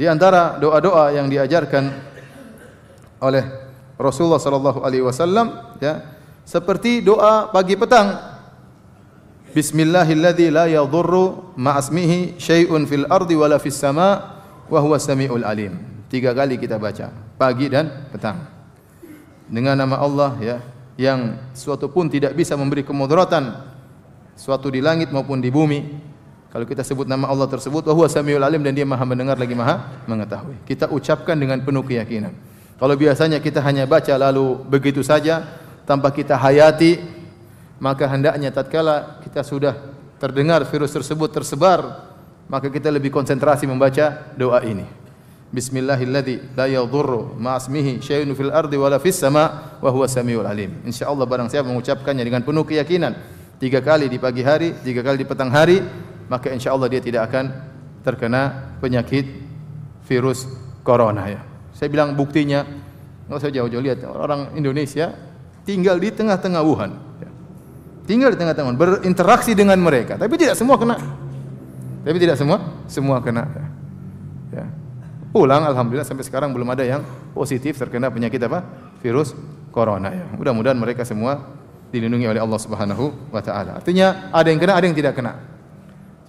Di antara doa-doa yang diajarkan oleh Rasulullah sallallahu alaihi wasallam ya, seperti doa pagi petang. Bismillahilladzi la yadhurru ma'asmihi syai'un fil ardi wala fis sama' wa huwa samiul alim. Tiga kali kita baca, pagi dan petang. Dengan nama Allah ya, yang suatu pun tidak bisa memberi kemudaratan suatu di langit maupun di bumi kalau kita sebut nama Allah tersebut, wahyu huwa samiul alim dan dia maha mendengar lagi maha mengetahui. Kita ucapkan dengan penuh keyakinan. Kalau biasanya kita hanya baca lalu begitu saja tanpa kita hayati, maka hendaknya tatkala kita sudah terdengar virus tersebut tersebar, maka kita lebih konsentrasi membaca doa ini. Bismillahilladzi la yadhurru ma'asmihi syai'un fil ardi wala fis sama' wa huwa samiul alim. Insyaallah barang siapa mengucapkannya dengan penuh keyakinan tiga kali di pagi hari, tiga kali di petang hari, maka insya Allah dia tidak akan terkena penyakit virus corona ya. Saya bilang buktinya, nggak usah jauh-jauh lihat orang Indonesia tinggal di tengah-tengah Wuhan, ya. tinggal di tengah-tengah berinteraksi dengan mereka, tapi tidak semua kena, tapi tidak semua semua kena. Ya. ya. Pulang, alhamdulillah sampai sekarang belum ada yang positif terkena penyakit apa virus corona ya. Mudah-mudahan mereka semua dilindungi oleh Allah Subhanahu wa taala. Artinya ada yang kena, ada yang tidak kena.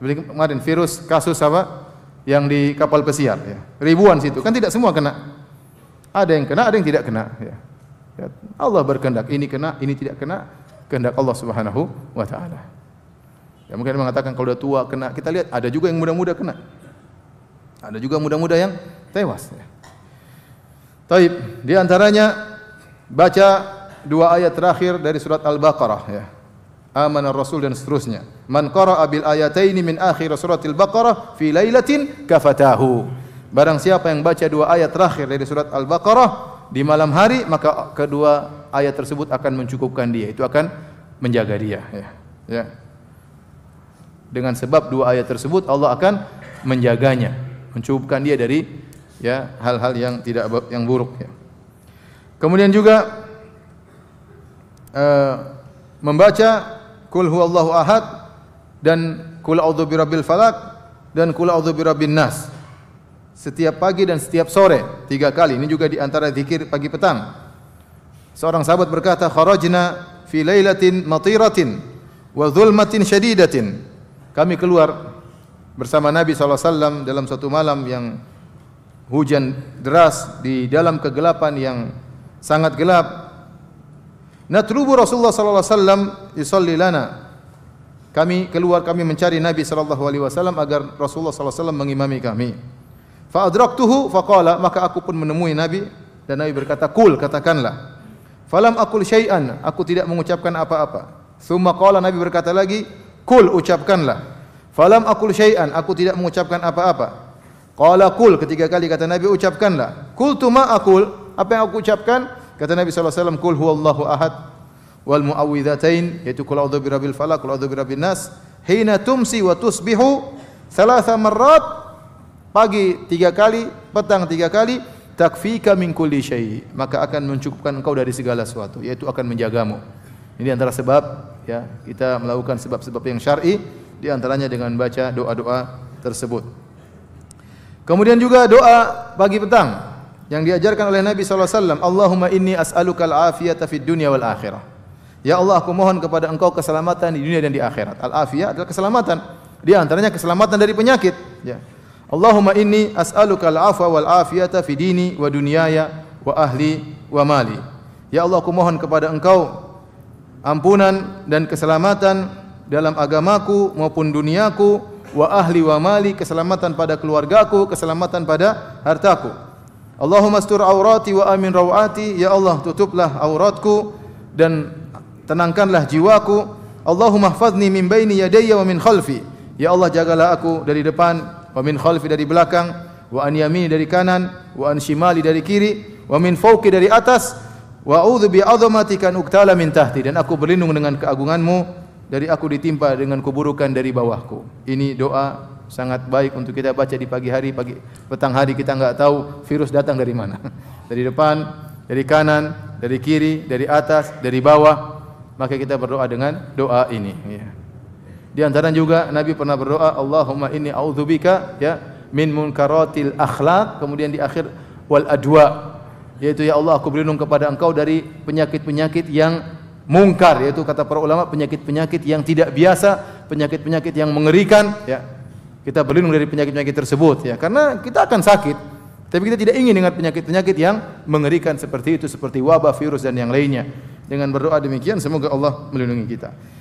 Seperti kemarin virus kasus apa yang di kapal pesiar ya. Ribuan situ kan tidak semua kena. Ada yang kena, ada yang tidak kena ya. ya. Allah berkehendak ini kena, ini tidak kena kehendak Allah Subhanahu wa taala. Ya mungkin mengatakan kalau udah tua kena, kita lihat ada juga yang muda-muda kena. Ada juga muda-muda yang tewas ya. Taib, di antaranya baca dua ayat terakhir dari surat Al-Baqarah ya amana rasul dan seterusnya. Man qara'a bil ayataini min akhir suratil Baqarah fi lailatin kafatahu. Barang siapa yang baca dua ayat terakhir dari surat Al-Baqarah di malam hari, maka kedua ayat tersebut akan mencukupkan dia. Itu akan menjaga dia, ya. ya. Dengan sebab dua ayat tersebut Allah akan menjaganya, mencukupkan dia dari ya hal-hal yang tidak yang buruk ya. Kemudian juga uh, membaca kul huwallahu ahad dan kul a'udzu birabbil falaq dan kul a'udzu birabbin nas. Setiap pagi dan setiap sore tiga kali. Ini juga di antara zikir pagi petang. Seorang sahabat berkata, "Kharajna fi lailatin matiratin wa dhulmatin syadidatin." Kami keluar bersama Nabi SAW dalam satu malam yang hujan deras di dalam kegelapan yang sangat gelap Natrubu Rasulullah sallallahu alaihi wasallam yusalli lana. Kami keluar kami mencari Nabi sallallahu alaihi wasallam agar Rasulullah sallallahu alaihi wasallam mengimami kami. Fa adraktuhu faqala maka aku pun menemui Nabi dan Nabi berkata, "Kul, katakanlah." Falam aqul syai'an, aku tidak mengucapkan apa-apa. Tsumma qala Nabi berkata lagi, "Kul, ucapkanlah." Falam aqul syai'an, aku tidak mengucapkan apa-apa. Qala kul, ketiga kali kata Nabi, ucapkanlah. kul tuma aqul, apa yang aku ucapkan? Kata Nabi SAW, Kul huwallahu ahad wal muawwidhatain, yaitu kul a'udhu birabil falak, kul a'udhu birabil nas, hina tumsi wa tusbihu, thalatha marrat, pagi tiga kali, petang tiga kali, takfika min kulli syai maka akan mencukupkan engkau dari segala sesuatu yaitu akan menjagamu ini antara sebab ya kita melakukan sebab-sebab yang syar'i di antaranya dengan baca doa-doa tersebut kemudian juga doa pagi petang yang diajarkan oleh Nabi SAW. Allahumma inni as'aluka al-afiyata fid dunya wal akhirah. Ya Allah, aku mohon kepada engkau keselamatan di dunia dan di akhirat. Al-afiyah adalah keselamatan. Di antaranya keselamatan dari penyakit. Ya. Allahumma inni as'aluka al-afwa wal afiyata fi dini wa dunyaya wa ahli wa mali. Ya Allah, aku mohon kepada engkau ampunan dan keselamatan dalam agamaku maupun duniaku wa ahli wa mali, keselamatan pada keluargaku, keselamatan pada hartaku. Allahumma astur aurati wa amin rawati. Ya Allah, tutuplah auratku dan tenangkanlah jiwaku. Allahumma hafadni min baini yadayya wa min khalfi. Ya Allah, jagalah aku dari depan, wa min khalfi dari belakang, wa an yamini dari kanan, wa an shimali dari kiri, wa min fawqi dari atas. Wa a'udzu bi 'azamatika uktala min tahti dan aku berlindung dengan keagunganmu dari aku ditimpa dengan keburukan dari bawahku. Ini doa sangat baik untuk kita baca di pagi hari, pagi petang hari kita nggak tahu virus datang dari mana. Dari depan, dari kanan, dari kiri, dari atas, dari bawah. Maka kita berdoa dengan doa ini. Ya. Di antara juga Nabi pernah berdoa, Allahumma inni auzubika ya min munkaratil akhlak. Kemudian di akhir wal adwa yaitu ya Allah aku berlindung kepada engkau dari penyakit-penyakit yang mungkar yaitu kata para ulama penyakit-penyakit yang tidak biasa, penyakit-penyakit yang mengerikan ya. Kita berlindung dari penyakit-penyakit tersebut ya, karena kita akan sakit. Tapi kita tidak ingin dengan penyakit-penyakit yang mengerikan seperti itu, seperti wabah, virus dan yang lainnya. Dengan berdoa demikian semoga Allah melindungi kita.